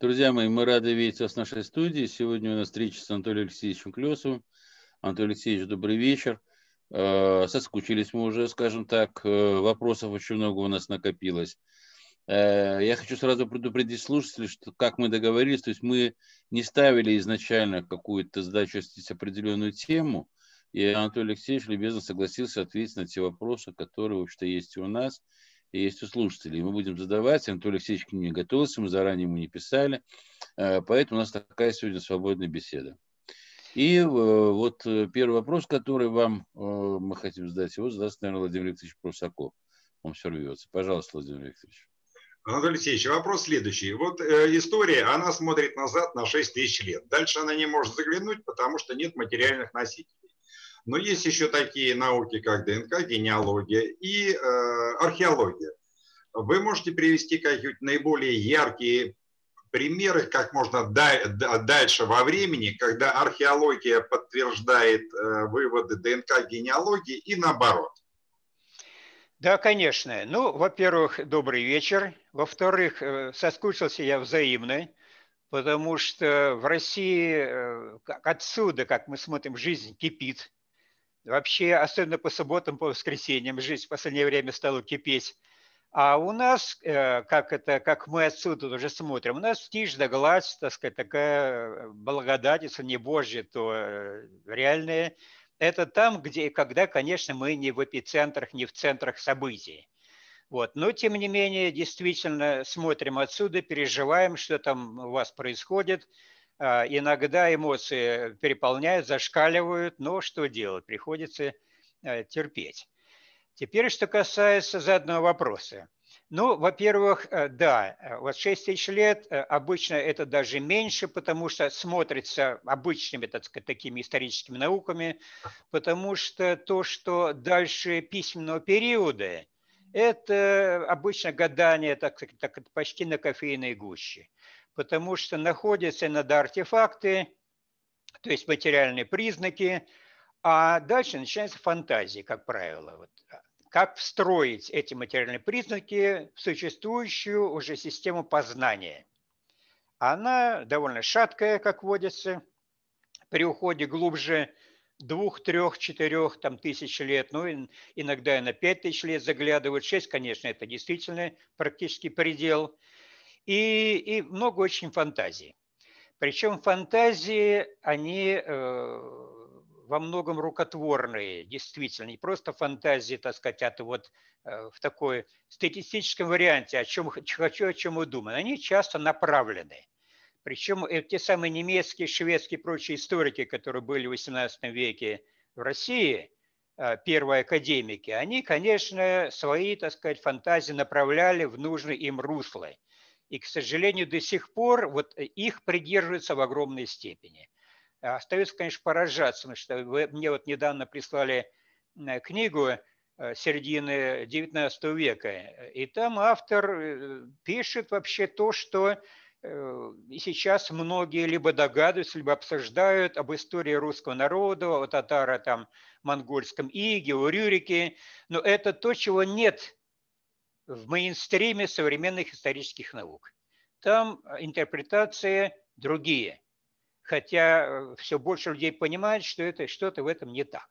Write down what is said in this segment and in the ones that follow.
Друзья мои, мы рады видеть вас в нашей студии. Сегодня у нас встреча с Анатолием Алексеевичем Клесовым. Анатолий Алексеевич, добрый вечер. Э, соскучились мы уже, скажем так. Э, вопросов очень много у нас накопилось. Э, я хочу сразу предупредить слушателей, что как мы договорились, то есть мы не ставили изначально какую-то задачу, определенную тему, и Анатолий Алексеевич любезно согласился ответить на те вопросы, которые, в общем-то, есть у нас, есть у слушателей. Мы будем задавать. Анатолий Алексеевич к ним не готовился, мы заранее ему не писали. Э, поэтому у нас такая сегодня свободная беседа. И э, вот э, первый вопрос, который вам мы хотим задать, его задаст, наверное, Владимир Викторович Прусаков. Он все рвется. Пожалуйста, Владимир Викторович. Анатолий Алексеевич, вопрос следующий. Вот э, история, она смотрит назад на 6 тысяч лет. Дальше она не может заглянуть, потому что нет материальных носителей. Но есть еще такие науки, как ДНК, генеалогия и э, археология. Вы можете привести какие-нибудь наиболее яркие примеры, как можно дальше во времени, когда археология подтверждает э, выводы ДНК генеалогии и наоборот? Да, конечно. Ну, во-первых, добрый вечер. Во-вторых, э, соскучился я взаимно, потому что в России э, отсюда, как мы смотрим, жизнь кипит. Вообще, особенно по субботам, по воскресеньям, жизнь в последнее время стала кипеть. А у нас, э, как, это, как мы отсюда уже смотрим, у нас тишь да гладь, так сказать, такая э, благодать, если не Божья, то э, реальная. Это там, где и когда, конечно, мы не в эпицентрах, не в центрах событий. Вот. Но, тем не менее, действительно смотрим отсюда, переживаем, что там у вас происходит – а, иногда эмоции переполняют, зашкаливают, но что делать, приходится а, терпеть. Теперь, что касается заданного вопроса. Ну, во-первых, э, да, э, вот 6 тысяч лет, э, обычно это даже меньше, потому что смотрится обычными, так сказать, такими историческими науками, потому что то, что дальше письменного периода, это обычно гадание, так сказать, так, почти на кофейной гуще потому что находятся над артефакты, то есть материальные признаки, а дальше начинается фантазия, как правило. Вот, как встроить эти материальные признаки в существующую уже систему познания. Она довольно шаткая, как водится. При уходе глубже двух, трех, четырех там, тысяч лет, ну, иногда и на пять тысяч лет заглядывают. Шесть, конечно, это действительно практически предел – и, и много очень фантазии, Причем фантазии, они э, во многом рукотворные, действительно, не просто фантазии, так сказать, от вот э, в такой статистическом варианте, о чем хочу, о чем мы думаем. Они часто направлены. Причем э, те самые немецкие, шведские и прочие историки, которые были в XVIII веке в России, первые академики, они, конечно, свои, так сказать, фантазии направляли в нужные им русло. И, к сожалению, до сих пор вот э, их придерживаются в огромной степени. А остается, конечно, поражаться, потому что вы, мне вот недавно прислали э, книгу э, середины XIX века, и там автор пишет вообще то, что сейчас многие либо догадываются, либо обсуждают об истории русского народа, о татаро там монгольском иге, о Рюрике. Но это то, чего нет в мейнстриме современных исторических наук. Там э, интерпретации другие, хотя э, все больше людей понимает, что это что-то в этом не так.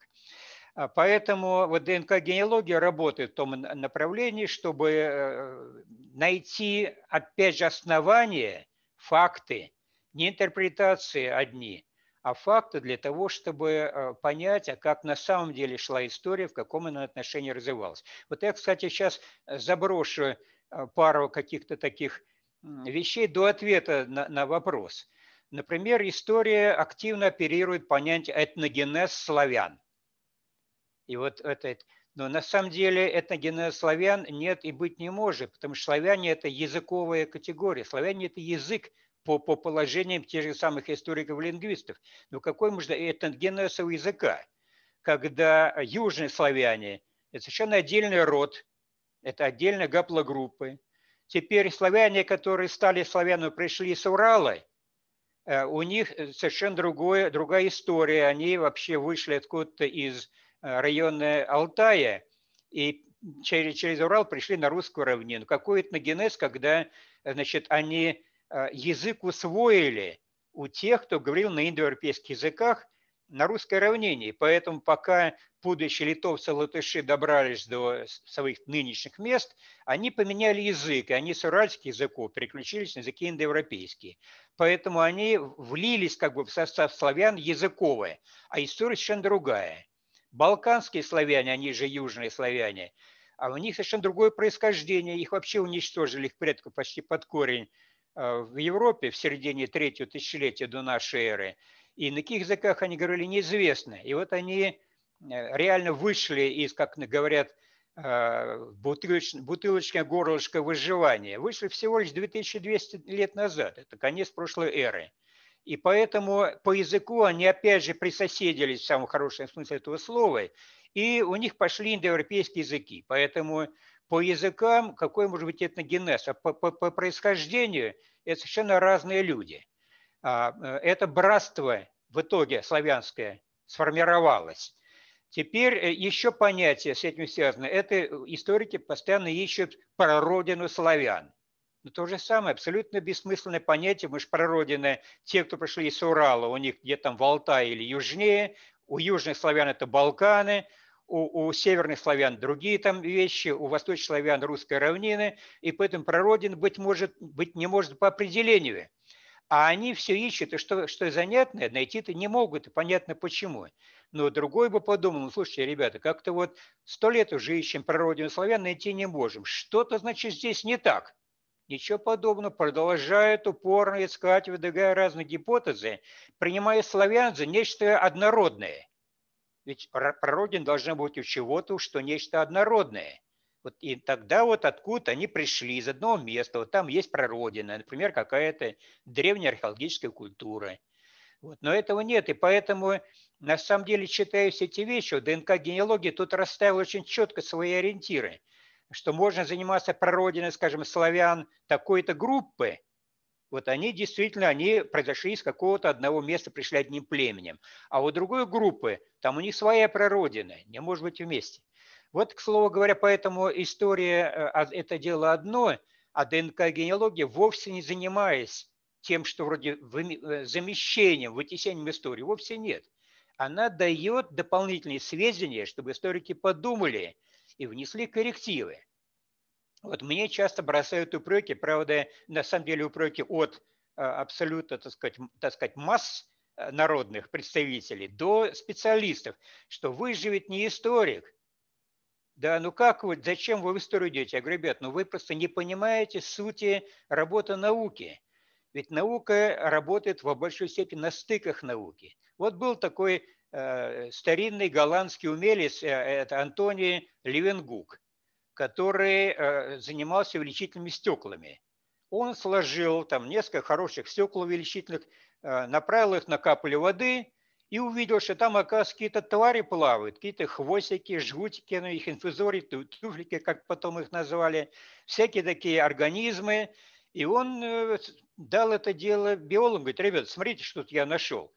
А поэтому вот ДНК-генеалогия работает в том направлении, чтобы э, найти, опять же, основания, факты, не интерпретации одни, а факты для того, чтобы э, понять, а как на самом деле шла история, в каком она отношении развивалась. Вот я, кстати, сейчас э, заброшу э, пару каких-то таких вещей до ответа на, на вопрос. Например, история активно оперирует понятие этногенез славян. И вот это, но на самом деле этногенез славян нет и быть не может, потому что славяне – это языковая категория, славяне – это язык, по, по положениям тех же самых историков-лингвистов. Но какой можно этногенезового языка, когда южные славяне – это совершенно отдельный род, это отдельная гаплогруппы. Теперь славяне, которые стали славянами, пришли с Урала э, – у них совершенно другое, другая история. Они вообще вышли откуда-то из э, района Алтая и через, через Урал пришли на русскую равнину. Какой этногенез, когда значит, они Э, язык усвоили у тех, кто говорил на индоевропейских языках на русское равнение. Поэтому пока будущие литовцы, латыши добрались до своих нынешних мест, они поменяли язык, и они с уральских языков переключились на языки индоевропейские. Поэтому они влились как бы в состав славян языковые, а история совершенно другая. Балканские славяне, они же южные славяне, а у них совершенно другое происхождение, их вообще уничтожили, их предков почти под корень Э, в Европе в середине третьего тысячелетия до нашей эры, и на каких языках они говорили, неизвестно. И вот они э, реально вышли из, как говорят, э, бутылоч, горлышко выживания. Вышли всего лишь 2200 лет назад, это конец прошлой эры. И поэтому по языку они опять же присоседились в самом хорошем смысле этого слова, и у них пошли индоевропейские языки. Поэтому по языкам, какой может быть этногенез, а по, по, по происхождению это совершенно разные люди. А, э, это братство в итоге славянское сформировалось. Теперь э, еще понятие с этим связано. Это историки постоянно ищут прародину славян. Но ну, то же самое, абсолютно бессмысленное понятие, мы же прародины, те, кто пришли из Урала, у них где-то там в или южнее, у южных славян это Балканы – у, у северных славян другие там вещи, у восточных славян русская равнина, и поэтому прародин быть, может, быть не может по определению. А они все ищут, и что, что занятное, найти-то не могут, и понятно почему. Но другой бы подумал, ну, слушайте, ребята, как-то вот сто лет уже ищем прародину славян, найти не можем. Что-то, значит, здесь не так. Ничего подобного. Продолжают упорно искать, выдвигая разные гипотезы, принимая славян за нечто однородное. Ведь прародин должны быть у чего-то, что нечто однородное. Вот, и тогда вот откуда они пришли, из одного места, вот там есть прародина, например, какая-то древняя археологическая культура. Вот, но этого нет, и поэтому, на самом деле, читая все эти вещи, ДНК генеалогии тут расставил очень четко свои ориентиры, что можно заниматься прародиной, скажем, славян такой-то группы, вот они действительно, они произошли из какого-то одного места, пришли одним племенем. А у другой группы, там у них своя прародина, не может быть вместе. Вот, к слову говоря, поэтому история э, – а, это дело одно, а ДНК-генеалогия, вовсе не занимаясь тем, что вроде э, замещением, вытесением истории, вовсе нет. Она дает дополнительные сведения, чтобы историки подумали и внесли коррективы. Вот мне часто бросают упреки, правда, на самом деле упреки от э, абсолютно, так сказать, так сказать масс э, народных представителей до специалистов, что выживет не историк. Да, ну как вы, зачем вы в историю идете? Я говорю, ребят, ну вы просто не понимаете сути работы науки. Ведь наука работает во большой степени на стыках науки. Вот был такой э, старинный голландский умелец, э, это Антони Левенгук – который э, занимался увеличительными стеклами. Он сложил там несколько хороших стекол увеличительных, э, направил их на каплю воды и увидел, что там, оказывается, какие-то твари плавают, какие-то хвостики, жгутики, ну, их инфузории, туфлики, как потом их назвали, всякие такие организмы. И он э, дал это дело биологу говорит, ребят, смотрите, что тут я нашел.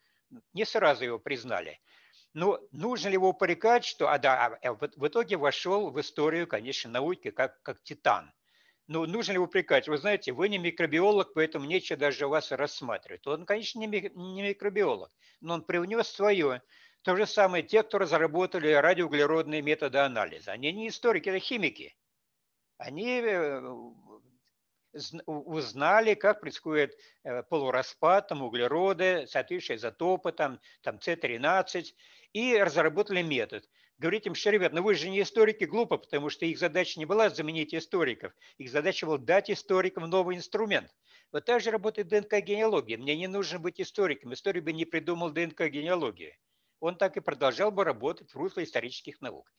Не сразу его признали. Но ну, нужно ли его упрекать, что а, да, а, э, в итоге вошел в историю, конечно, науки как, как титан. Но ну, нужно ли упрекать? Вы знаете, вы не микробиолог, поэтому нечего даже вас рассматривать. Он, конечно, не микробиолог, но он привнес свое. То же самое те, кто разработали радиоуглеродные методы анализа. Они не историки, это химики. Они э, узнали, как происходит э, полураспад там, углерода, соответствующие изотопы, там, там С-13, и разработали метод. Говорить им, что, ребят, ну вы же не историки, глупо, потому что их задача не была заменить историков. Их задача была дать историкам новый инструмент. Вот так же работает ДНК-генеалогия. Мне не нужно быть историком. Историк бы не придумал ДНК-генеалогии. Он так и продолжал бы работать в русле исторических наук.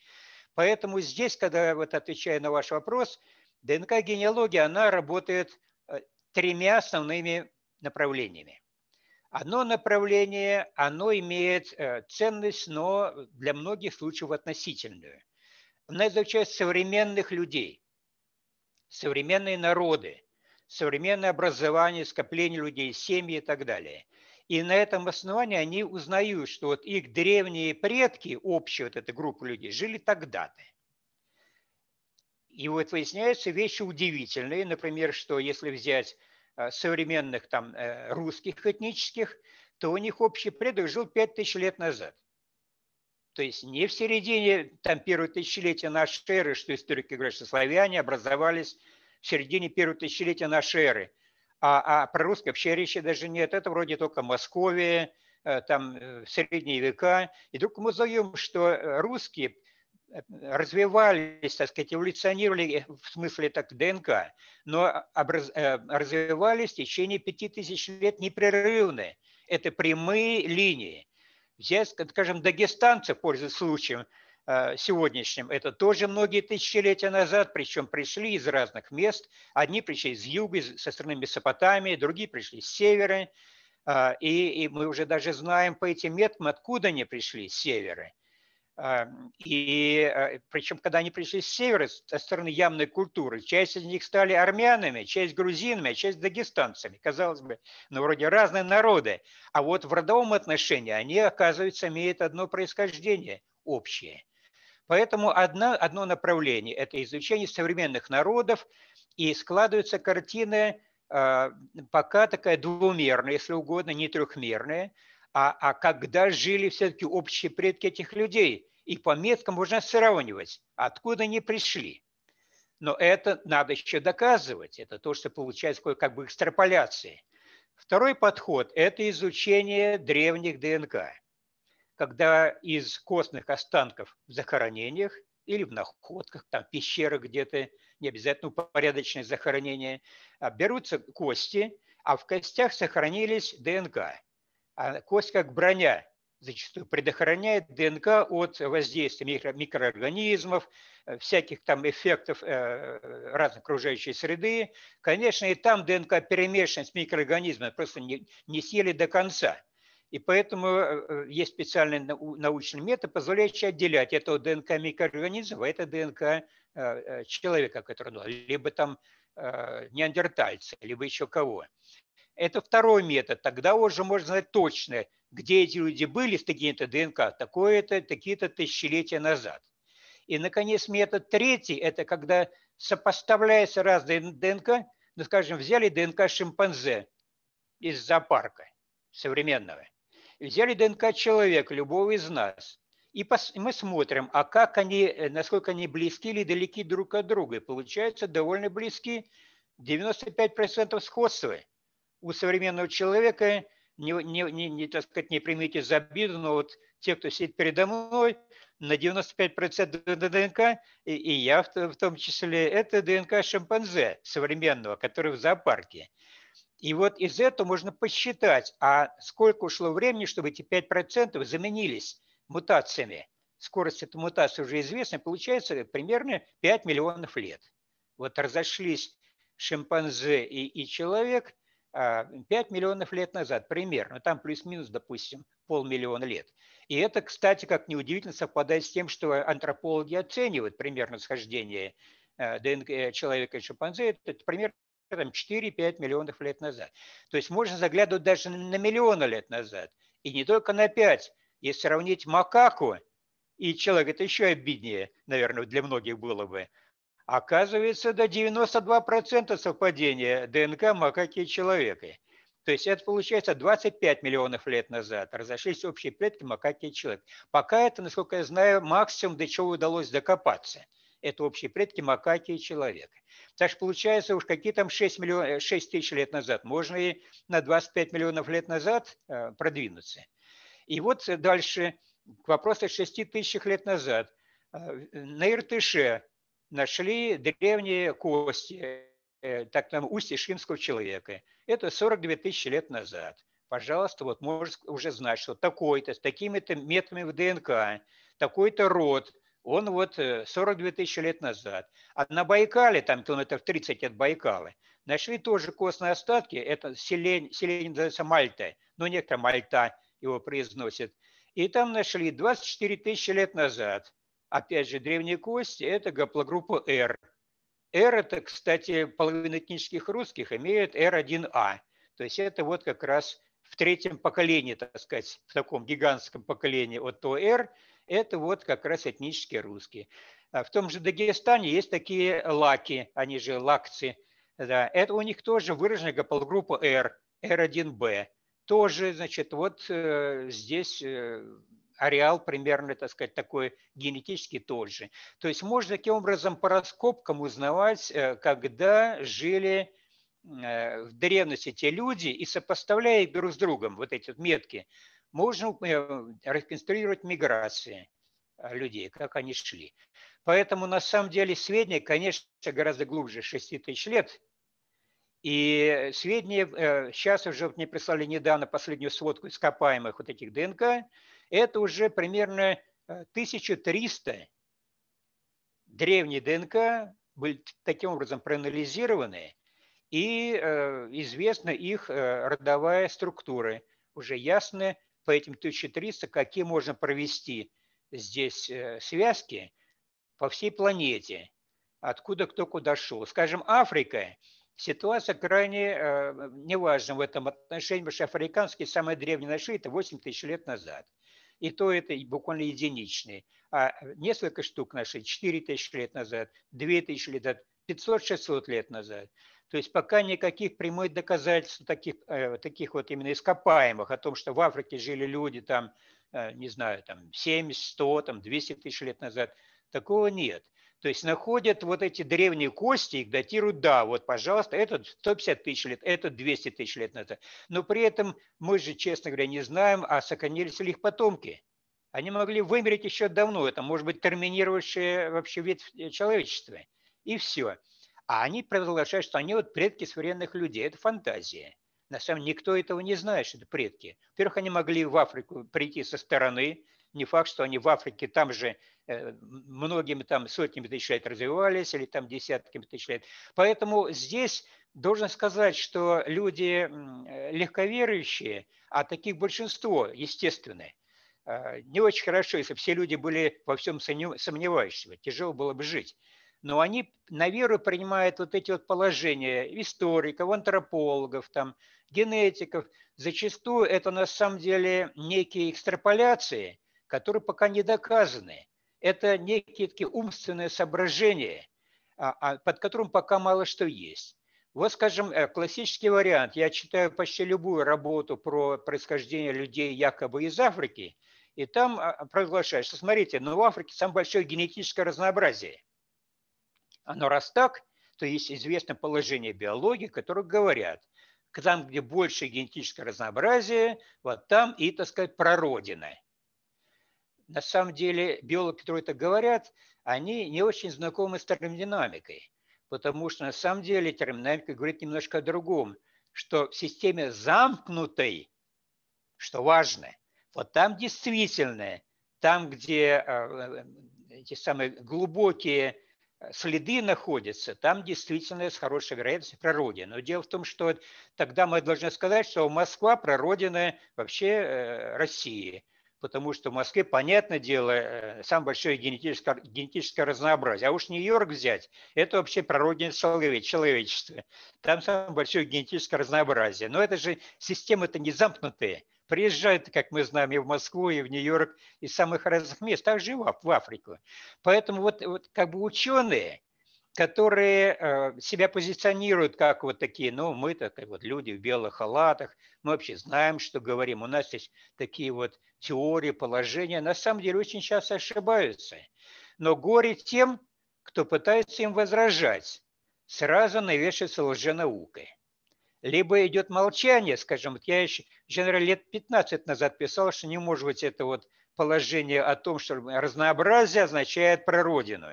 Поэтому здесь, когда вот отвечаю на ваш вопрос, ДНК-генеалогия, она работает э, тремя основными направлениями. Одно направление, оно имеет э, ценность, но для многих случаев относительную. Она изучает современных людей, современные народы, современное образование, скопление людей, семьи и так далее. И на этом основании они узнают, что вот их древние предки, общая вот эта группа людей, жили тогда-то. И вот выясняются вещи удивительные. Например, что если взять Э, современных там э, русских этнических, то у них общий предок жил 5000 лет назад. То есть не в середине там, первого тысячелетия нашей эры, что историки говорят, что славяне образовались в середине первого тысячелетия нашей эры. А, а про русское вообще речи даже нет. Это вроде только Московия, э, там средние века. И вдруг мы узнаем, что русские развивались, так сказать, эволюционировали э, в смысле так ДНК, но образ, э, развивались в течение пяти тысяч лет непрерывно. Это прямые линии. Взять, скажем, дагестанцы, пользуясь случаем э, сегодняшним, это тоже многие тысячелетия назад, причем пришли из разных мест. Одни пришли из юга, со стороны Месопотамии, другие пришли с севера. И, и мы уже даже знаем по этим меткам, откуда они пришли с севера а, и а, причем, когда они пришли с севера, со стороны ямной культуры, часть из них стали армянами, часть грузинами, а часть дагестанцами. Казалось бы, ну вроде разные народы. А вот в родовом отношении они, оказывается, имеют одно происхождение общее. Поэтому одно, одно направление – это изучение современных народов, и складываются картины пока такая двумерная, если угодно, не трехмерная, а, а когда жили все-таки общие предки этих людей. И по меткам можно сравнивать, откуда они пришли. Но это надо еще доказывать. Это то, что получается как бы экстраполяции. Второй подход – это изучение древних ДНК, когда из костных останков в захоронениях или в находках, там пещерах где-то, не обязательно упорядочное захоронение, а, берутся кости, а в костях сохранились ДНК. А кость как броня зачастую предохраняет ДНК от воздействия микро микроорганизмов, э, всяких там эффектов э, разной окружающей среды. Конечно, и там ДНК перемешана с микроорганизмами, просто не, не съели до конца. И поэтому э, есть специальный научный метод, позволяющий отделять это ДНК микроорганизма, а это ДНК человека, который, ну, либо там неандертальца, либо еще кого. Это второй метод. Тогда уже можно знать точно, где эти люди были в таким-то ДНК, такое-то, такие-то тысячелетия назад. И, наконец, метод третий – это когда сопоставляются разные ДНК, ну, скажем, взяли ДНК шимпанзе из зоопарка современного, взяли ДНК человека, любого из нас, и мы смотрим, а как они, э, насколько они близки или далеки друг от друга. И получается довольно близки 95% сходства – у современного человека, не, не, не, не, так сказать, не примите за обиду, но вот те, кто сидит передо мной, на 95% ДНК, и, и я в, в том числе, это ДНК шимпанзе современного, который в зоопарке. И вот из этого можно посчитать, а сколько ушло времени, чтобы эти 5% заменились мутациями. Скорость этой мутации уже известна, получается примерно 5 миллионов лет. Вот разошлись шимпанзе и, и человек 5 а, миллионов лет назад примерно, там плюс-минус, допустим, полмиллиона лет. И это, кстати, как неудивительно, совпадает с тем, что антропологи оценивают примерно схождение а, ДНК э, человека и шимпанзе, это примерно там, 4-5 миллионов лет назад. То есть можно заглядывать даже на миллионы лет назад, и не только на 5. Если сравнить макаку и человека, это еще обиднее, наверное, для многих было бы – Оказывается, до 92% совпадения ДНК макаки и человека. То есть это получается 25 миллионов лет назад разошлись общие предки макаки и человека. Пока это, насколько я знаю, максимум, до чего удалось докопаться. Это общие предки макаки и человека. Так что получается, уж какие там 6, миллион, 6 э, тысяч лет назад. Можно и на 25 миллионов лет назад э, продвинуться. И вот дальше к вопросу 6 тысяч лет назад. Э, на Иртыше нашли древние кости э, так там устье шимского человека. Это 42 тысячи лет назад. Пожалуйста, вот можешь уже знать, что такой-то, с такими-то метками в ДНК, такой-то род, он вот 42 э, тысячи лет назад. А на Байкале, там километров 30 от Байкала, нашли тоже костные остатки, это селень, селень называется Мальта, но некоторые Мальта его произносят. И там нашли 24 тысячи лет назад опять же, древние кости – это гаплогруппа R. R – это, кстати, половина этнических русских имеет R1A. А». То есть это вот как раз в третьем поколении, так сказать, в таком гигантском поколении от ТОР, это вот как раз этнические русские. А в том же Дагестане есть такие лаки, они же лакцы. Да, это у них тоже выражена гаплогруппа R, R1B. Тоже, значит, вот э, здесь э, ареал примерно, так сказать, такой генетически тот же. То есть можно таким образом по раскопкам узнавать, э, когда жили э, в древности те люди и сопоставляя их друг с другом, вот эти вот метки, можно э, реконструировать миграции людей, как они шли. Поэтому на самом деле сведения, конечно, гораздо глубже 6 тысяч лет. И сведения, сейчас уже мне прислали недавно последнюю сводку ископаемых вот этих ДНК, это уже примерно 1300 э, древней ДНК были таким образом проанализированы, и э, известна их э, родовая структура. Уже ясно по этим 1300, какие можно провести здесь э, связки по всей планете, откуда кто куда шел. Скажем, Африка ситуация крайне э, неважна в этом отношении, потому что африканские самые древние нашли это 8 тысяч лет назад. И то это буквально единичные. А э, несколько штук нашли 4 тысячи лет назад, 2 тысячи лет назад, 500-600 лет назад. То есть пока никаких прямых доказательств таких, э, таких вот именно ископаемых о том, что в Африке жили люди там, э, не знаю, там 70, 100, там 200 тысяч лет назад, такого нет. То есть находят вот эти древние кости, их датируют, да, вот, пожалуйста, этот 150 тысяч лет, этот 200 тысяч лет на назад. Но при этом мы же, честно говоря, не знаем, а сохранились ли их потомки. Они могли вымереть еще давно, это может быть терминирующая вообще вид человечества. И все. А они продолжают, что они вот предки современных людей. Это фантазия. На самом деле никто этого не знает, что это предки. Во-первых, они могли в Африку прийти со стороны. Не факт, что они в Африке там же Э, многими там сотнями тысяч лет развивались или там десятками тысяч лет. Поэтому здесь должен сказать, что люди э, легковерующие, а таких большинство, естественно, э, не очень хорошо, если бы все люди были во всем сомневающиеся, тяжело было бы жить. Но они на веру принимают вот эти вот положения историков, антропологов, там, генетиков. Зачастую это на самом деле некие экстраполяции, которые пока не доказаны это некие такие умственные соображения, а, а, под которым пока мало что есть. Вот, скажем, э, классический вариант. Я читаю почти любую работу про происхождение людей якобы из Африки, и там а, проглашают, что смотрите, ну в Африке самое большое генетическое разнообразие. Оно раз так, то есть известное положение биологии, которое говорят, там, где больше генетическое разнообразие, вот там и, так сказать, прородина – на самом деле биологи, которые это говорят, они не очень знакомы с термодинамикой, потому что на самом деле термодинамика говорит немножко о другом, что в системе замкнутой, что важно, вот там действительно, там, где э, э, эти самые глубокие э, следы находятся, там действительно с хорошей вероятностью прародина. Но дело в том, что тогда мы должны сказать, что Москва прародина вообще России – потому что в Москве, понятное дело, э, самое большое генетическое, генетическое разнообразие. А уж Нью-Йорк взять, это вообще прародница человечества. Там самое большое генетическое разнообразие. Но это же системы-то не замкнутые. Приезжают, как мы знаем, и в Москву, и в Нью-Йорк, из самых разных мест, также и в Африку. Поэтому вот, вот как бы ученые, которые э, себя позиционируют как вот такие, ну, мы так вот люди в белых халатах, мы вообще знаем, что говорим, у нас есть такие вот теории, положения, на самом деле очень часто ошибаются. Но горе тем, кто пытается им возражать, сразу навешивается лженаукой. Либо идет молчание, скажем, вот я еще, генерал лет 15 назад писал, что не может быть это вот положение о том, что разнообразие означает прородину.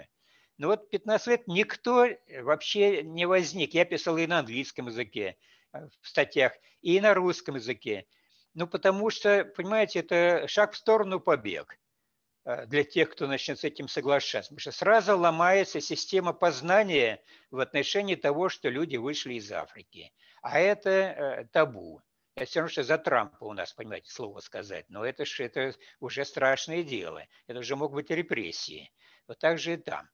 Но ну, вот 15 лет никто э, вообще не возник. Я писал и на английском языке э, в статьях, и на русском языке. Ну, потому что, понимаете, это шаг в сторону побег э, для тех, кто начнет с этим соглашаться. Потому что сразу ломается система познания в отношении того, что люди вышли из Африки. А это табу. Это все равно, что за Трампа у нас, понимаете, слово сказать. Но это же это уже страшное дело. Это уже мог быть репрессии. Вот так же и там.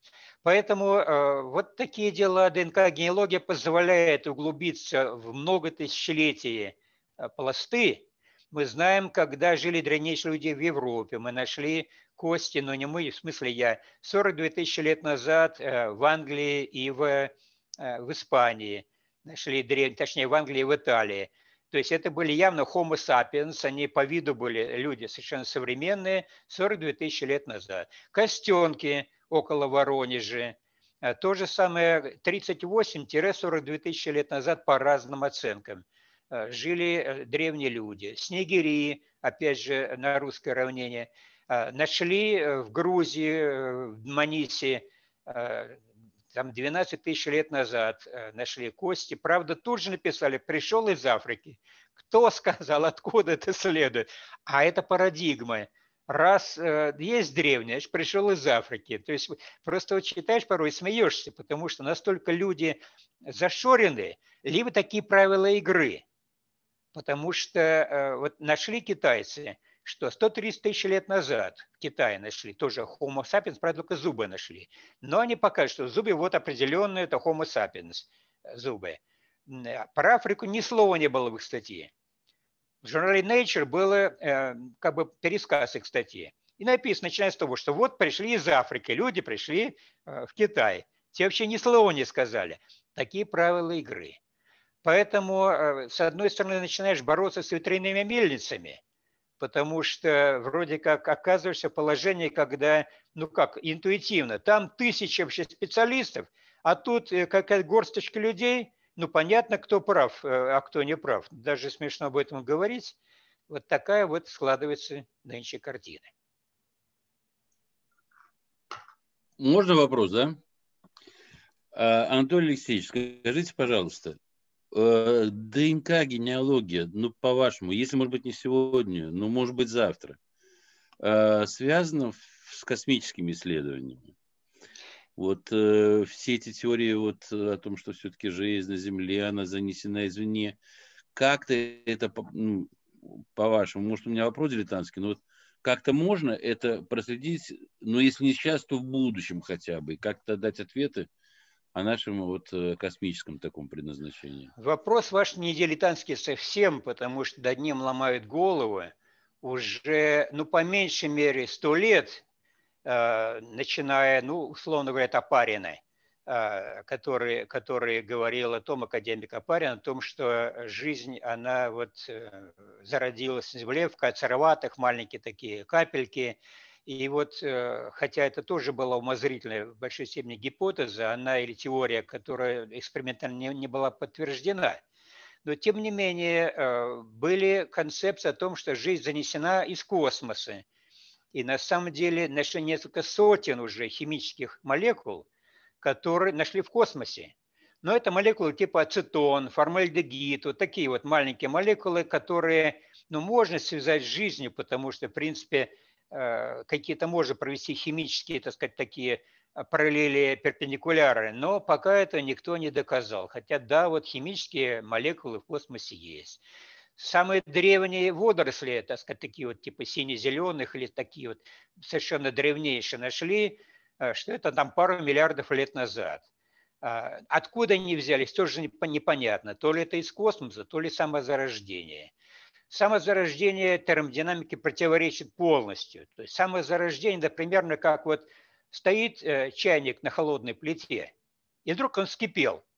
Поэтому э, вот такие дела ДНК-генеалогия позволяет углубиться в многотысячелетие э, пласты. Мы знаем, когда жили древнейшие люди в Европе. Мы нашли кости, но не мы, в смысле я, 42 тысячи лет назад э, в Англии и в, в Испании. Нашли древние, точнее в Англии и в Италии. То есть это были явно Homo sapiens, они по виду были люди совершенно современные, 42 тысячи лет назад. Костенки около Воронежа. Э, то же самое 38-42 тысячи лет назад по разным оценкам э, жили э, древние люди. Снегири, опять же, на русское равнение. Нашли в Грузии, в Манисе, там 12 тысяч лет назад нашли кости. Правда, тут же написали, пришел из Африки. Кто сказал, откуда это следует? А это парадигма – раз э, есть древний, значит, пришел из Африки. То есть просто вот читаешь порой смеешься, потому что настолько люди зашорены, либо такие правила игры. Потому что э, вот нашли китайцы, что 130 тысяч лет назад в Китае нашли, тоже Homo sapiens, правда, только зубы нашли. Но они покажут, что зубы вот определенные, это Homo sapiens, э, зубы. Э, про Африку ни слова не было в их статье в журнале Nature был э, эм, как бы пересказ их статьи. И написано, начиная с того, что вот пришли из Африки, люди пришли э, в Китай. Те вообще ни слова не сказали. Такие правила игры. Поэтому, э, с одной стороны, начинаешь бороться с ветряными мельницами, потому что вроде как оказываешься в положении, когда, ну как, интуитивно, там тысячи вообще специалистов, а тут э, какая-то горсточка людей – ну, понятно, кто прав, э, а кто не прав. Даже смешно об этом говорить. Вот такая вот складывается нынче картина. Можно вопрос, да? А, Анатолий Алексеевич, скажите, пожалуйста, э, ДНК, генеалогия, ну, по-вашему, если, может быть, не сегодня, но, может быть, завтра, э, связана с космическими исследованиями? Вот э, все эти теории вот э, о том, что все-таки жизнь на Земле, она занесена извне, как-то это, ну, по-вашему, может, у меня вопрос дилетантский, но вот как-то можно это проследить, но если не сейчас, то в будущем хотя бы, как-то дать ответы о нашем вот э, космическом таком предназначении. Вопрос ваш не дилетантский совсем, потому что над ним ломают головы уже, ну, по меньшей мере, сто лет Э, начиная, ну, условно говоря, от Апарина, э, который, который говорил о том, академик Апарин, о том, что жизнь, она вот э, зародилась на земле в консерватах, маленькие такие капельки, и вот, хотя это тоже была умозрительная в большой степени гипотеза, она или теория, которая экспериментально не, не была подтверждена, но тем не менее были концепции о том, что жизнь занесена из космоса, и на самом деле нашли несколько сотен уже химических молекул, которые нашли в космосе. Но это молекулы типа ацетон, формальдегид, вот такие вот маленькие молекулы, которые ну, можно связать с жизнью, потому что, в принципе, э, какие-то можно провести химические, так сказать, такие э, параллели перпендикуляры, но пока это никто не доказал. Хотя да, вот химические молекулы в космосе есть самые древние водоросли, так сказать, такие вот типа сине-зеленых или такие вот совершенно древнейшие нашли, э, что это там пару миллиардов лет назад. А, откуда они взялись, тоже непонятно. То ли это из космоса, то ли самозарождение. Самозарождение термодинамики противоречит полностью. То есть самозарождение, да, примерно как вот стоит э, чайник на холодной плите, и вдруг он вскипел –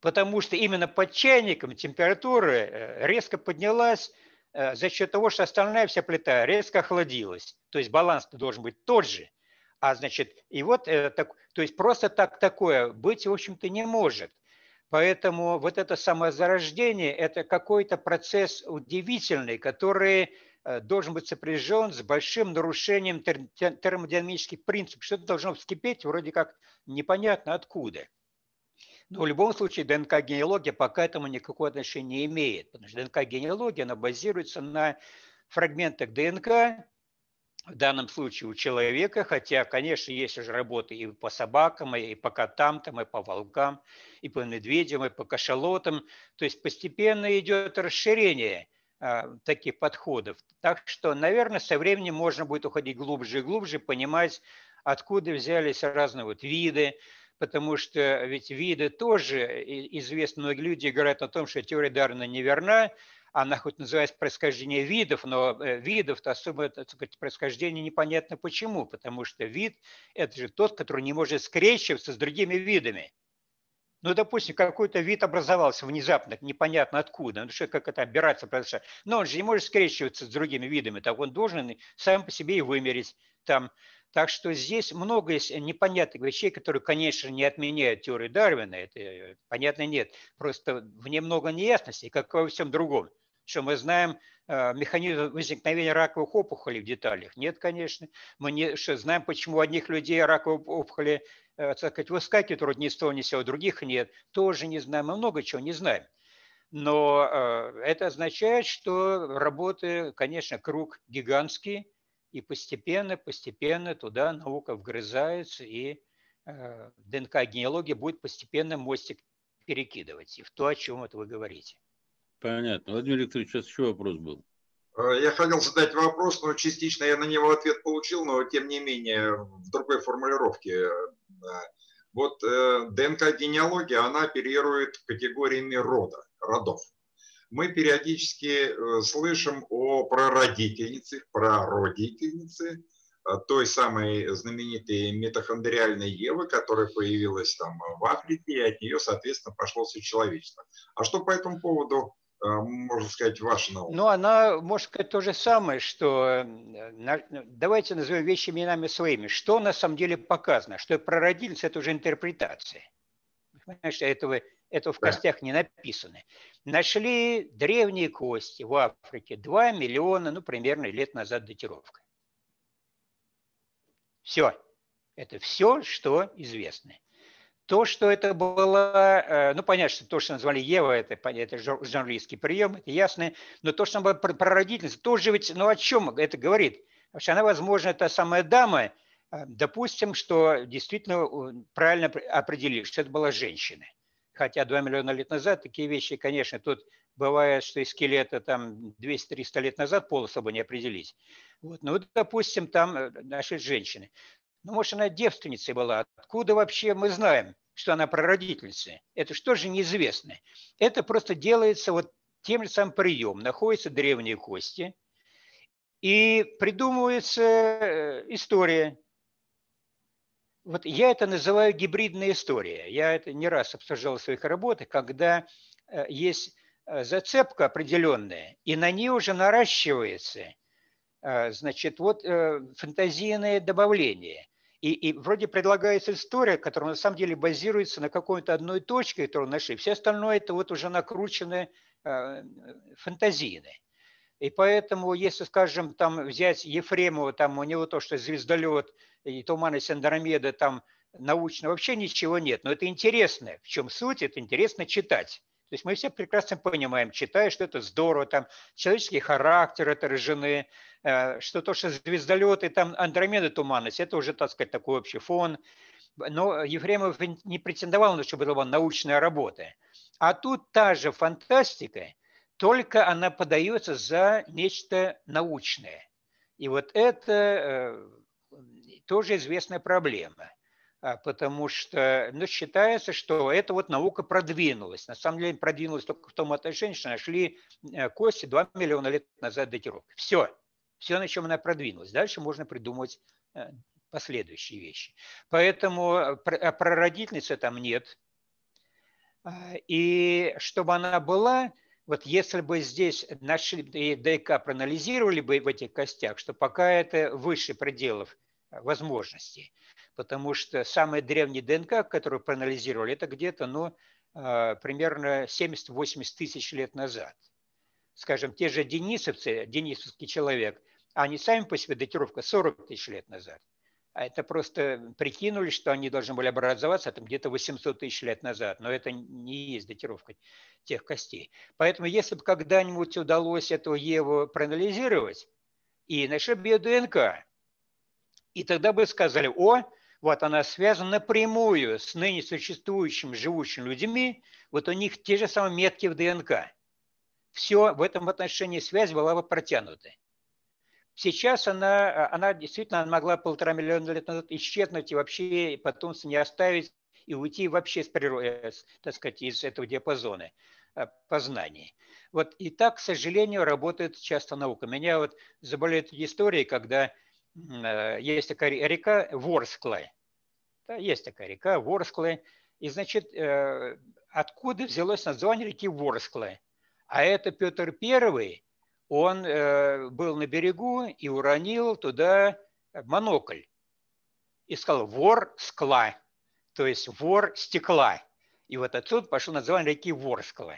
потому что именно под чайником температура э, резко поднялась э, за счет того, что остальная вся плита резко охладилась. То есть баланс -то должен быть тот же. А значит, и вот, э, так, то есть просто так такое быть, в общем-то, не может. Поэтому вот это самозарождение – это какой-то процесс удивительный, который должен быть сопряжен с большим нарушением термодинамических принципов. Что-то должно вскипеть вроде как непонятно откуда. Но в любом случае ДНК-генеалогия пока этому никакого отношения не имеет, потому что ДНК-генеалогия, она базируется на фрагментах ДНК, в данном случае у человека, хотя, конечно, есть уже работы и по собакам, и по котам, там, и по волкам, и по медведям, и по кашалотам. То есть постепенно идет расширение а, таких подходов. Так что, наверное, со временем можно будет уходить глубже и глубже, понимать, откуда взялись разные вот виды, потому что ведь виды тоже известны. Многие люди говорят о том, что теория Дарвина неверна, она хоть называется происхождение видов, но э, видов-то особо так сказать, происхождение непонятно почему, потому что вид – это же тот, который не может скрещиваться с другими видами. Ну, допустим, какой-то вид образовался внезапно, непонятно откуда, ну что, как это операция произошла. Но он же не может скрещиваться с другими видами, так он должен сам по себе и вымереть там. Так что здесь много есть непонятных вещей, которые, конечно, не отменяют теорию Дарвина, это э, понятно нет. Просто в ней много неясностей, как во всем другом. Что мы знаем э, механизм возникновения раковых опухолей в деталях? Нет, конечно. Мы не что, знаем, почему у одних людей раковые опухоли Э, так сказать, выскакивают ни с того, ни сего, других нет. Тоже не знаем, мы много чего не знаем. Но э, это означает, что работы, конечно, круг гигантский, и постепенно, постепенно туда наука вгрызается, и э, ДНК-генеалогия будет постепенно мостик перекидывать и в то, о чем это вы говорите. Понятно. Владимир Викторович, сейчас еще вопрос был. Я хотел задать вопрос, но частично я на него ответ получил, но тем не менее в другой формулировке. Вот э, ДНК-генеалогия, она оперирует категориями рода, родов. Мы периодически э, слышим о прародительнице, прародительнице, э, той самой знаменитой митохондриальной Евы, которая появилась там в Африке, и от нее, соответственно, пошло все человечество. А что по этому поводу а, можно сказать, ваша наука? Ну, она, может сказать, то же самое, что э, ну, давайте назовем вещи именами своими. Что на самом деле показано? Что прародительность – это уже интерпретация. Понимаешь, этого, этого в костях не написано. Нашли древние кости в Африке 2 миллиона, ну, примерно лет назад датировка. Все. Это все, что известно. То, что это было, э, ну, понятно, что то, что назвали Ева, это, это журналистский прием, это ясно, но то, что она была прародительница, тоже ведь, ну, о чем это говорит? Вообще она, возможно, та самая дама, э, допустим, что действительно э, правильно определили, что это была женщина. Хотя 2 миллиона лет назад такие вещи, конечно, тут бывает, что из скелета там 200-300 лет назад пол особо не определить. Вот. Ну, допустим, там наши женщины. Ну, может, она девственницей была. Откуда вообще мы знаем, что она прародительница? Это что же неизвестно. Это просто делается вот тем же самым прием. Находятся древние кости, и придумывается э, история. Вот я это называю гибридная история. Я это не раз обсуждал в своих работах, когда э, есть э, зацепка определенная, и на ней уже наращивается значит, вот фантазийное добавление. И, и вроде предлагается история, которая на самом деле базируется на какой-то одной точке, которую нашли. Все остальное это вот уже накрученные э, фантазийные. И поэтому, если, скажем, там взять Ефремова, там у него то, что звездолет и туманность Андромеда, там научно вообще ничего нет. Но это интересно. В чем суть? Это интересно читать. То есть мы все прекрасно понимаем, читая, что это здорово, там человеческий характер отражены, Э, что то, что звездолеты, там Андромеда туманность, это уже, так сказать, такой общий фон. Но Ефремов не претендовал на то, чтобы это была научная работа. А тут та же фантастика, только она подается за нечто научное. И вот это э, тоже известная проблема, а, потому что ну, считается, что эта вот наука продвинулась. На самом деле продвинулась только в том отношении, что нашли э, кости 2 миллиона лет назад датировки. Все все, на чем она продвинулась. Дальше можно придумать э, последующие вещи. Поэтому э, а прародительницы там нет. А, и чтобы она была, вот если бы здесь нашли и ДК проанализировали бы в этих костях, что пока это выше пределов э, возможностей, потому что самые древние ДНК, которые проанализировали, это где-то ну, примерно 70-80 тысяч лет назад. Скажем, те же денисовцы, денисовский человек – а они сами по себе датировка 40 тысяч лет назад. А это просто прикинули, что они должны были образоваться там где-то 800 тысяч лет назад, но это не есть датировка тех костей. Поэтому если бы когда-нибудь удалось эту Еву проанализировать и нашли бы ее ДНК, и тогда бы сказали, о, вот она связана напрямую с ныне существующими живущими людьми, вот у них те же самые метки в ДНК. Все в этом отношении связь была бы протянута. Сейчас она, она действительно могла полтора миллиона лет назад исчезнуть и вообще потомство не оставить и уйти вообще с природы, так сказать, из этого диапазона э, познаний. Вот и так, к сожалению, работает часто наука. Меня вот заболеют история, когда э, есть такая река Ворскла. Да, есть такая река Ворскла. И, значит, э, откуда взялось название реки Ворскла? А это Петр Первый он э, был на берегу и уронил туда монокль. И сказал «вор скла», то есть «вор стекла». И вот отсюда пошло название реки Ворскла.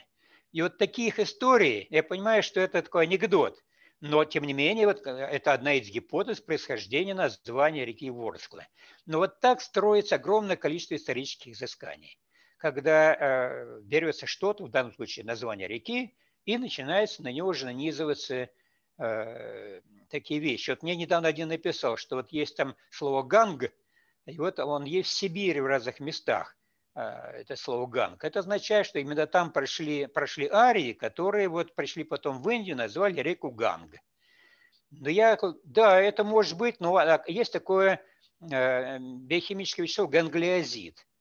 И вот таких историй, я понимаю, что это такой анекдот, но, тем не менее, вот э, это одна из гипотез происхождения названия реки Ворскла. Но вот так строится огромное количество исторических изысканий. Когда э, берется что-то, в данном случае название реки, и начинается на него уже нанизываться э, такие вещи. Вот мне недавно один написал, что вот есть там слово «ганг», и вот он есть в Сибири в разных местах, э, это слово «ганг». Это означает, что именно там прошли, прошли арии, которые вот пришли потом в Индию, назвали реку Ганг. Но я, да, это может быть, но а, есть такое э, биохимическое вещество ганглиозид –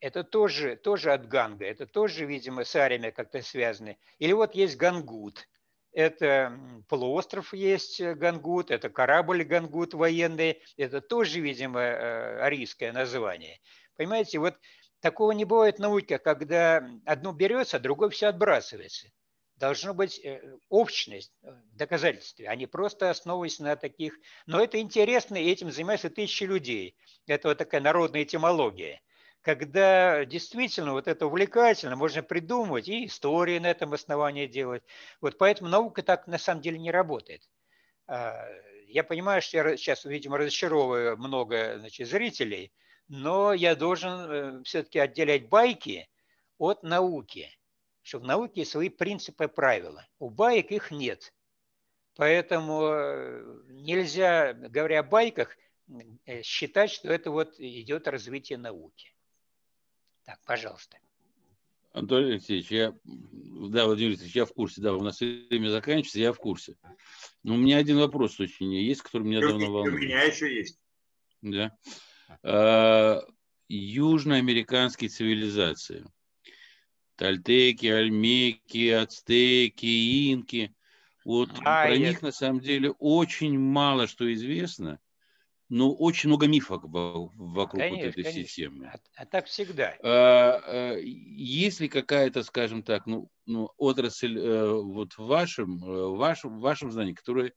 это тоже, тоже от ганга, это тоже, видимо, с ариями как-то связаны. Или вот есть гангут, это полуостров есть э, гангут, это корабль гангут военный, это тоже, видимо, э, арийское название. Понимаете, вот такого не бывает в науке, когда одно берется, а другое все отбрасывается. Должно быть э, общность в доказательстве, а не просто основываясь на таких. Но это интересно, и этим занимаются тысячи людей. Это вот такая народная этимология – когда действительно вот это увлекательно, можно придумывать и истории на этом основании делать. Вот поэтому наука так на самом деле не работает. А, я понимаю, что я сейчас, видимо, разочаровываю много значит, зрителей, но я должен э, все-таки отделять байки от науки, что в науке свои принципы и правила. У баек их нет. Поэтому э, нельзя, говоря о байках, э, считать, что это вот идет развитие науки. Так, пожалуйста. Антон Алексеевич, я, да, Владимир Алексеевич, я в курсе, да, у нас время заканчивается, я в курсе. Но у меня один вопрос точнее, есть, который меня Плюс давно волнует. У меня еще есть. Да. А, южноамериканские цивилизации. Тальтеки, альмеки, ацтеки, инки. Вот а, про я... них на самом деле очень мало что известно но ну, очень много мифов вокруг конечно, вот этой конечно. системы. А, а так всегда. А, а, есть ли какая-то, скажем так, ну, ну отрасль э, вот в вашем, э, вашем, вашем знании, которая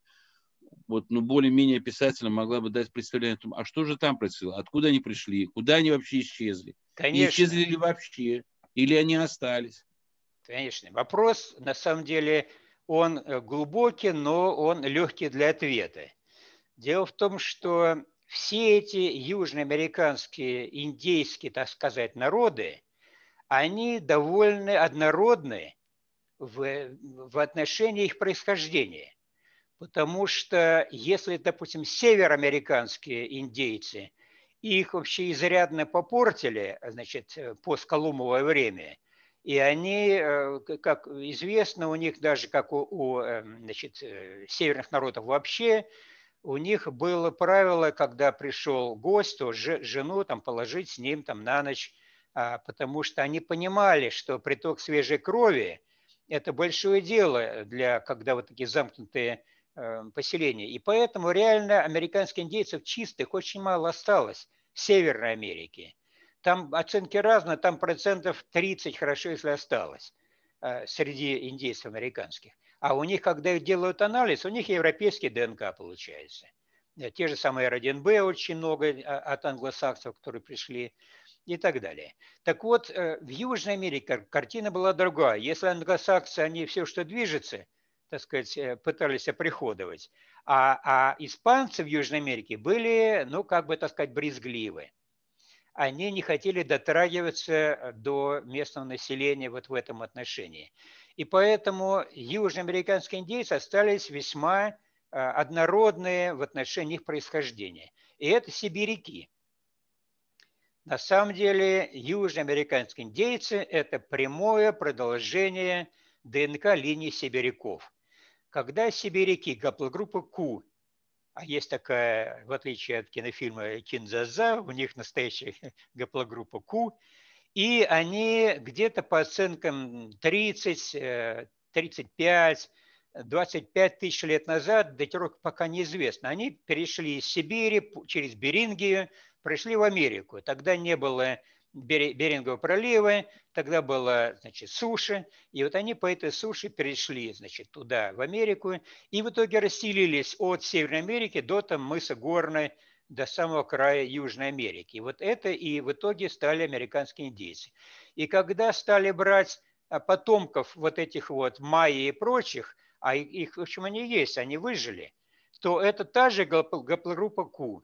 вот, ну, более-менее писательно могла бы дать представление о том, а что же там происходило, откуда они пришли, куда они вообще исчезли, конечно. исчезли ли вообще, или они остались? Конечно. Вопрос, на самом деле, он э, глубокий, но он легкий для ответа. Дело в том, что все эти южноамериканские, индейские, так сказать, народы, они довольно однородны в, в отношении их происхождения. Потому что если, допустим, североамериканские индейцы, их вообще изрядно попортили, значит, постколумбовое время, и они, э, как известно, у них даже, как у, у э, значит, э, северных народов вообще, у них было правило, когда пришел гость, то жену там положить с ним там на ночь, а, потому что они понимали, что приток свежей крови – это большое дело для, когда вот такие замкнутые э, поселения. И поэтому реально американских индейцев чистых очень мало осталось в Северной Америке. Там оценки разные, там процентов 30 хорошо, если осталось э, среди индейцев американских. А у них, когда их делают анализ, у них европейский ДНК получается. Э, те же самые РДНБ очень много э, от англосаксов, которые пришли и так далее. Так вот, э, в Южной Америке картина была другая. Если англосаксы, они все, что движется, так сказать, пытались оприходовать, а, а испанцы в Южной Америке были, ну, как бы, так сказать, брезгливы они не хотели дотрагиваться э, до местного населения вот в этом отношении. И поэтому южноамериканские индейцы остались весьма э, однородные в отношении их происхождения. И это сибиряки. На самом деле южноамериканские индейцы – это прямое продолжение ДНК линии сибиряков. Когда сибиряки гаплогруппы КУ а есть такая, в отличие от кинофильма «Кинзаза», у них настоящая гаплогруппа «Ку», и они где-то по оценкам 30, 35, 25 тысяч лет назад, датировка пока неизвестно, они перешли из Сибири через Берингию, пришли в Америку. Тогда не было Беринговы проливы, тогда была значит, суша, и вот они по этой суше перешли значит, туда, в Америку, и в итоге расселились от Северной Америки до там, мыса Горной, до самого края Южной Америки. И вот это и в итоге стали американские индейцы. И когда стали брать а, потомков вот этих вот майя и прочих, а их, в общем, они есть, они выжили, то это та же гаплогруппа Q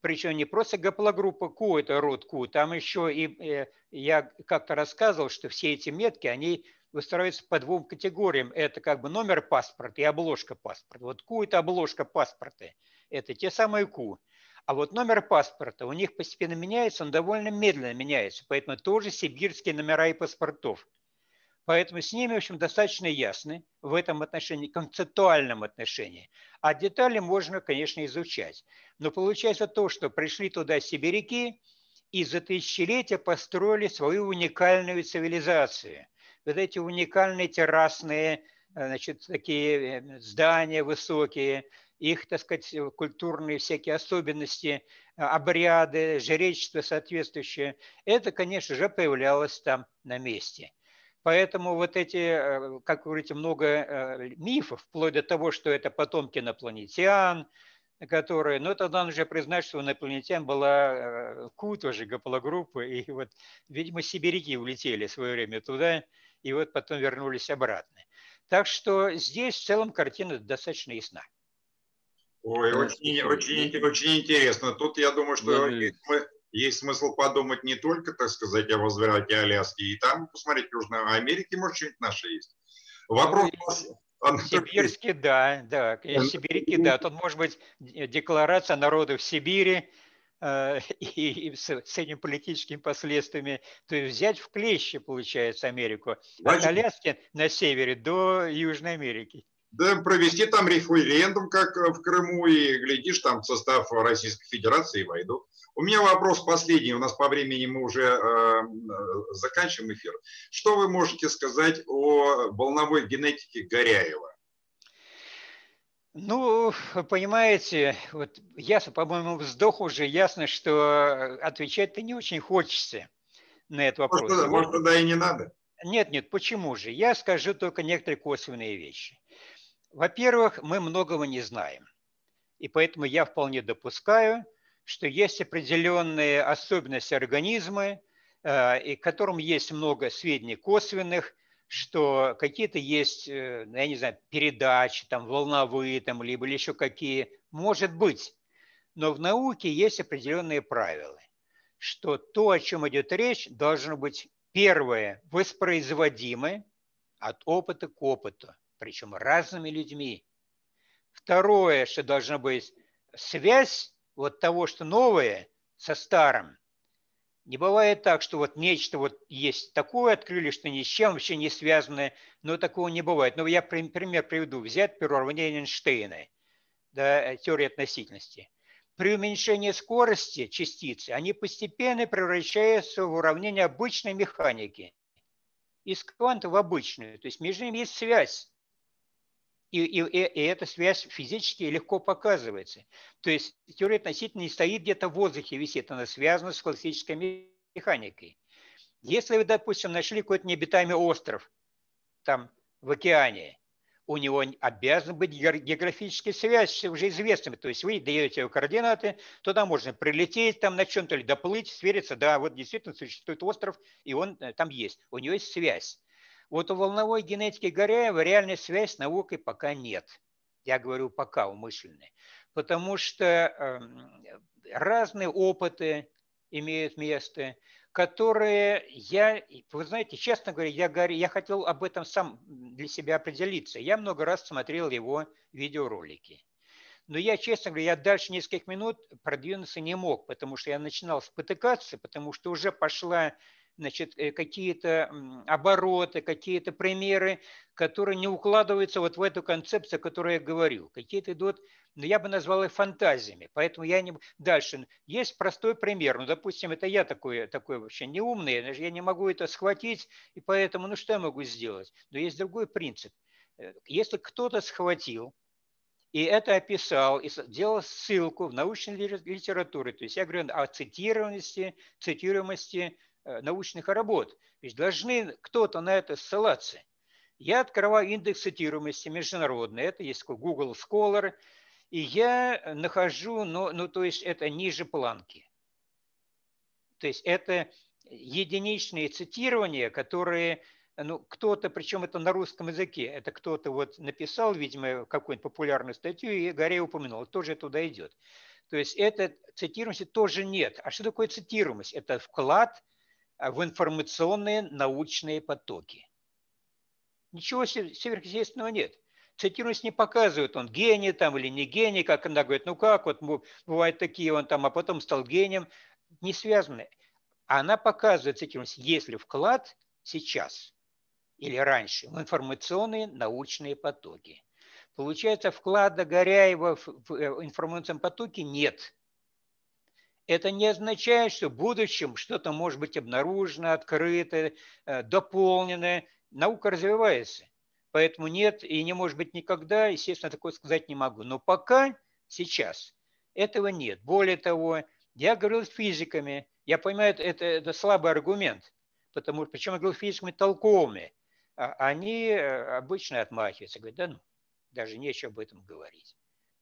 причем не просто гаплогруппа Q – это род Q, там еще и э, я как-то рассказывал, что все эти метки, они выстраиваются по двум категориям. Это как бы номер паспорта и обложка паспорта. Вот Q – это обложка паспорта, это те самые Q. А вот номер паспорта у них постепенно меняется, он довольно медленно меняется, поэтому тоже сибирские номера и паспортов – Поэтому с ними, в общем, достаточно ясны в этом отношении, концептуальном отношении. А детали можно, конечно, изучать. Но получается то, что пришли туда сибиряки и за тысячелетия построили свою уникальную цивилизацию. Вот эти уникальные террасные э, значит, такие э, здания высокие, их, так сказать, культурные всякие особенности, э, обряды, жречество соответствующее, это, конечно же, появлялось там на месте. Поэтому вот эти, э, как вы говорите, много э, мифов, вплоть до того, что это потомки инопланетян, которые, ну, тогда уже признать, что у инопланетян была э, КУ тоже, гаплогруппы, и вот, видимо, сибиряки улетели в свое время туда, и вот потом вернулись обратно. Так что здесь в целом картина достаточно ясна. Ой, очень, очень, очень интересно. Тут я думаю, что мы, есть смысл подумать не только, так сказать, о возврате Аляски, и там посмотреть в Южной Америке может, что-нибудь наше есть. Вопрос... Ну, сибирский, да, да, сибиряки, да. Тут может быть декларация народов Сибири, э, и, с, с этими политическими последствиями, то есть взять в клещи, получается, Америку от Аляски на севере до Южной Америки. Да провести там референдум, как э, в Крыму, и, глядишь, там в состав Российской Федерации войдут. У меня вопрос последний, у нас по времени мы уже э, э, заканчиваем эфир. Что вы можете сказать о волновой генетике Горяева? Ну, понимаете, вот я, по-моему, вздох уже ясно, что отвечать-то не очень хочется на этот вопрос. может тогда и не надо? Нет, нет, почему же? Я скажу только некоторые косвенные вещи. Во-первых, мы многого не знаем. И поэтому я вполне допускаю, что есть определенные особенности организма, э, и которым есть много сведений косвенных, что какие-то есть, э, ну, я не знаю, передачи, там, волновые, там, либо или еще какие, может быть. Но в науке есть определенные правила, что то, о чем идет речь, должно быть, первое, воспроизводимое от опыта к опыту причем разными людьми. Второе, что должна быть связь вот того, что новое со старым. Не бывает так, что вот нечто вот есть такое, открыли, что ни с чем вообще не связанное, но такого не бывает. Но ну, я пример приведу. Взять переровнение Эйнштейна, да, э, теории относительности. При уменьшении скорости частицы они постепенно превращаются в уравнение обычной механики. Из кванта в обычную. То есть между ними есть связь. И, и, и эта связь физически легко показывается. То есть теория относительно не стоит где-то в воздухе, висит. Она связана с классической механикой. Если вы, допустим, нашли какой-то необитаемый остров там в океане, у него обязан быть географическая связь с уже известными. То есть вы даете его координаты, туда можно прилететь, там на чем-то или доплыть, свериться, да, вот действительно существует остров, и он э, там есть. У него есть связь. Вот у волновой генетики Горяева реальной связи с наукой пока нет. Я говорю пока умышленная. Потому что эм, разные опыты имеют место, которые я, вы знаете, честно говоря, я, говорю, я хотел об этом сам для себя определиться. Я много раз смотрел его видеоролики. Но я, честно говоря, я дальше нескольких минут продвинуться не мог, потому что я начинал спотыкаться, потому что уже пошла значит, э, какие-то обороты, какие-то примеры, которые не укладываются вот в эту концепцию, о которой я говорил, Какие-то идут, но ну, я бы назвал их фантазиями. Поэтому я не... Дальше. Есть простой пример. Ну, допустим, это я такой, такой вообще неумный, я не могу это схватить, и поэтому, ну, что я могу сделать? Но есть другой принцип. Э, если кто-то схватил, и это описал, и сделал ссылку в научной литературе. То есть я говорю о цитированности, цитируемости Э, научных работ. Ведь должны кто-то на это ссылаться. Я открываю индекс цитируемости международный, это есть Google Scholar, и я э, нахожу, ну, ну то есть это ниже планки. То есть это единичные цитирования, которые э, ну, кто-то, причем это на русском языке, это кто-то вот написал, видимо, какую-нибудь популярную статью, и Горей упомянул, тоже туда идет. То есть это цитируемость тоже нет. А что такое цитируемость? Это вклад – а, в информационные научные потоки. Ничего сверхъестественного нет. Цитируемость не показывает, он гений там или не гений, как она говорит, ну как, вот бывают такие, он там, а потом стал гением. Не связаны. Она показывает, цитируемость, есть ли вклад сейчас или раньше в информационные научные потоки. Получается, вклада Горяева в э, информационном потоке нет – это не означает, что в будущем что-то может быть обнаружено, открыто, э, дополнено. Наука развивается. Поэтому нет и не может быть никогда, естественно, такое сказать не могу. Но пока, сейчас, этого нет. Более того, я говорил с физиками, я понимаю, это, это слабый аргумент, потому что, причем я говорил с физиками толковыми, а они э, обычно отмахиваются, говорят, да ну, даже нечего об этом говорить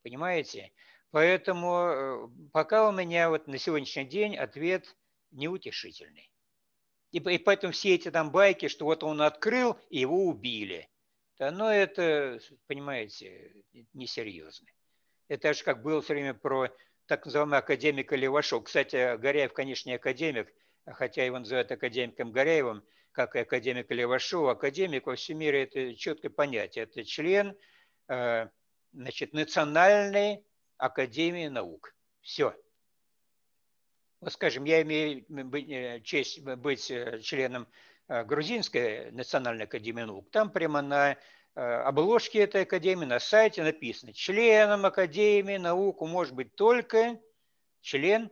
понимаете? Поэтому э, пока у меня вот на сегодняшний день ответ неутешительный. И, и поэтому все эти там байки, что вот он открыл, и его убили. Да, но это, понимаете, несерьезно. Это же как было все время про так называемый академика Левашов. Кстати, Горяев, конечно, не академик, а хотя его называют академиком Горяевым, как и академик Левашов. Академик во всем мире – это четкое понятие. Это член э, значит, Национальной Академии Наук. Все. Вот скажем, я имею э, честь быть э, членом э, Грузинской Национальной Академии Наук. Там прямо на обложке этой академии, на сайте написано «Членом Академии Наук может быть только член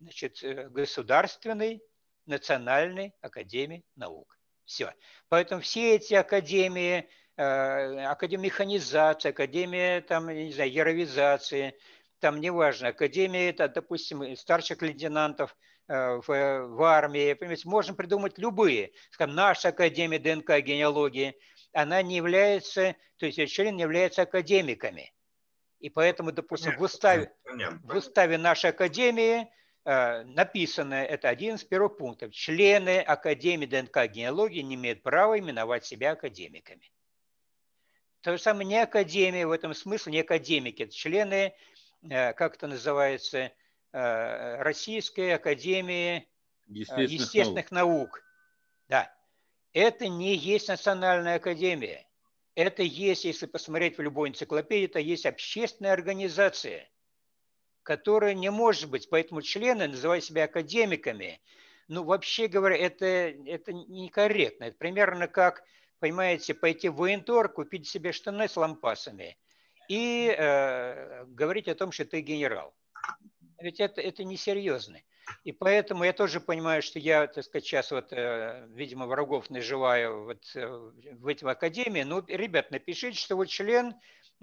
значит, Государственной Национальной Академии Наук». Все. Поэтому все эти академии – Э, академия механизации, Академия там, не знаю, яровизации, там неважно, Академия, это, допустим, старших лейтенантов э, в, в армии, понимаете, можно придумать любые. Скажем, наша Академия ДНК генеалогии, она не является, то есть член не является академиками. И поэтому, допустим, нет, в уставе, нет, в уставе нашей академии э, написано, это один из первых пунктов, члены Академии ДНК генеалогии не имеют права именовать себя академиками. То же самое не академия в этом смысле, не академики, это члены, э, как это называется, э, Российской академии э, естественных, естественных наук. наук. Да. Это не есть национальная академия. Это есть, если посмотреть в любой энциклопедии, это есть общественная организация, которая не может быть. Поэтому члены, называют себя академиками, ну, вообще говоря, это, это некорректно. Это примерно как понимаете, пойти в воентор, купить себе штаны с лампасами и э, говорить о том, что ты генерал. Ведь это, это несерьезно. И поэтому я тоже понимаю, что я, так сказать, сейчас вот, э, видимо, врагов наживаю вот э, в этой академии. Но ну, ребят, напишите, что вы член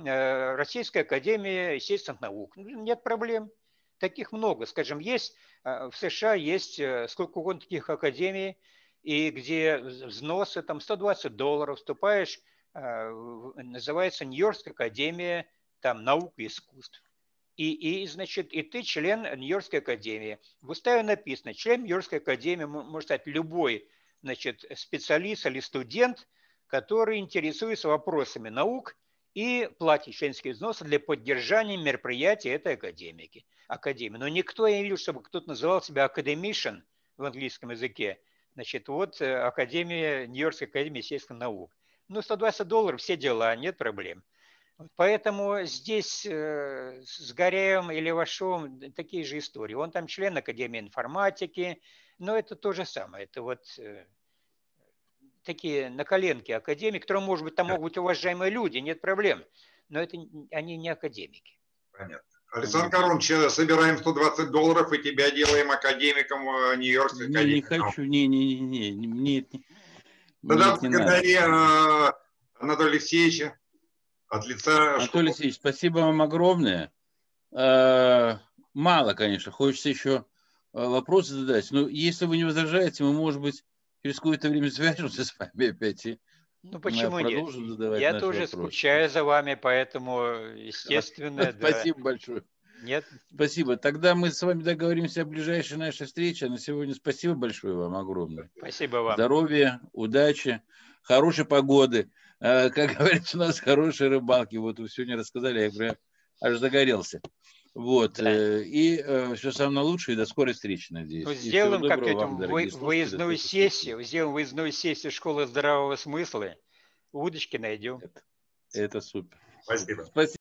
э, Российской академии естественных наук. Ну, нет проблем. Таких много. Скажем, есть э, в США, есть э, сколько угодно таких академий, и где взносы там 120 долларов, вступаешь, э, называется Нью-Йоркская академия там, наук и искусств. И, и, значит, и ты член Нью-Йоркской академии. В уставе написано, член Нью-Йоркской академии может стать любой значит, специалист или студент, который интересуется вопросами наук и платит членские взносы для поддержания мероприятий этой академики, академии. Но никто я не видел, чтобы кто-то называл себя академишен в английском языке Значит, вот э, Академия, Нью-Йоркская Академия естественных наук. Ну, 120 долларов, все дела, нет проблем. Поэтому здесь э, с Горяем и Левашовым такие же истории. Он там член Академии информатики, но это то же самое. Это вот э, такие на коленке академии, которые, может быть, там могут быть уважаемые люди, нет проблем. Но это они не академики. Понятно. Александр Коронович, э, собираем 120 долларов и тебя делаем академиком э, Нью-Йоркской академии. Не, не хочу, не-не-не, не, это не Тогда благодари э, Анатолия Алексеевича от лица... Анатолий Алексеевич, спасибо вам огромное. Мало, конечно, хочется еще вопросы задать. Но если вы не возражаете, мы, может быть, через какое-то время свяжемся с вами опять и ну, ну почему нет? Я тоже вопрос. скучаю за вами, поэтому, естественно... Спасибо большое. Нет. Спасибо. Тогда мы с вами договоримся о ближайшей нашей встрече. На сегодня спасибо большое вам огромное. Спасибо вам. Здоровья, удачи, хорошей погоды. А, как говорится, у нас хорошие рыбалки. Вот вы сегодня рассказали, я прям аж загорелся. Вот. Да. Э, и э, все самое лучшее. И до скорой встречи, надеюсь. Ну, сделаем как-нибудь вы, выездную сессию. Сделаем выездную сессию школы здравого смысла. Удочки найдем. Это, это супер. Спасибо. Спасибо.